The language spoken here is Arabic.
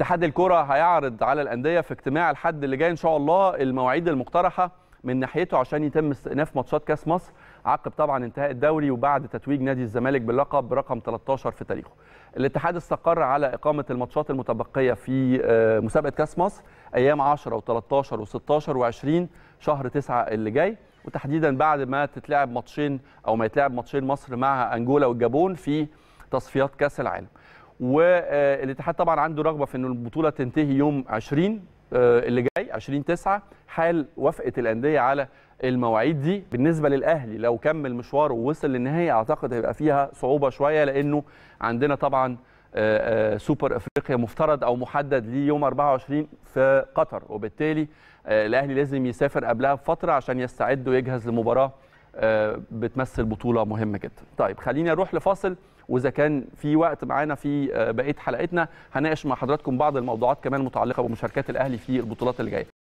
اتحاد الكره هيعرض على الانديه في اجتماع الحد اللي جاي ان شاء الله المواعيد المقترحه من ناحيته عشان يتم استئناف ماتشات كاس مصر عقب طبعا انتهاء الدوري وبعد تتويج نادي الزمالك باللقب رقم 13 في تاريخه. الاتحاد استقر على اقامه الماتشات المتبقيه في آه، مسابقه كاس مصر ايام 10 و13 و16 و20 شهر 9 اللي جاي وتحديدا بعد ما تتلعب ماتشين او ما يتلعب ماتشين مصر مع انجولا والجابون في تصفيات كاس العالم. والاتحاد طبعا عنده رغبه في ان البطوله تنتهي يوم 20 آه، اللي جاي 20 9 حال وافقه الانديه على المواعيد دي بالنسبه للاهلي لو كمل مشواره ووصل للنهايه اعتقد هيبقى فيها صعوبه شويه لانه عندنا طبعا آه، آه، سوبر افريقيا مفترض او محدد ليوم يوم 24 في قطر وبالتالي الاهلي لازم يسافر قبلها بفتره عشان يستعد ويجهز لمباراه آه، بتمثل بطوله مهمه جدا طيب خليني اروح لفاصل واذا كان في وقت معانا في آه، بقيه حلقتنا هناقش مع حضراتكم بعض الموضوعات كمان متعلقه بمشاركات الاهلي في البطولات اللي جايه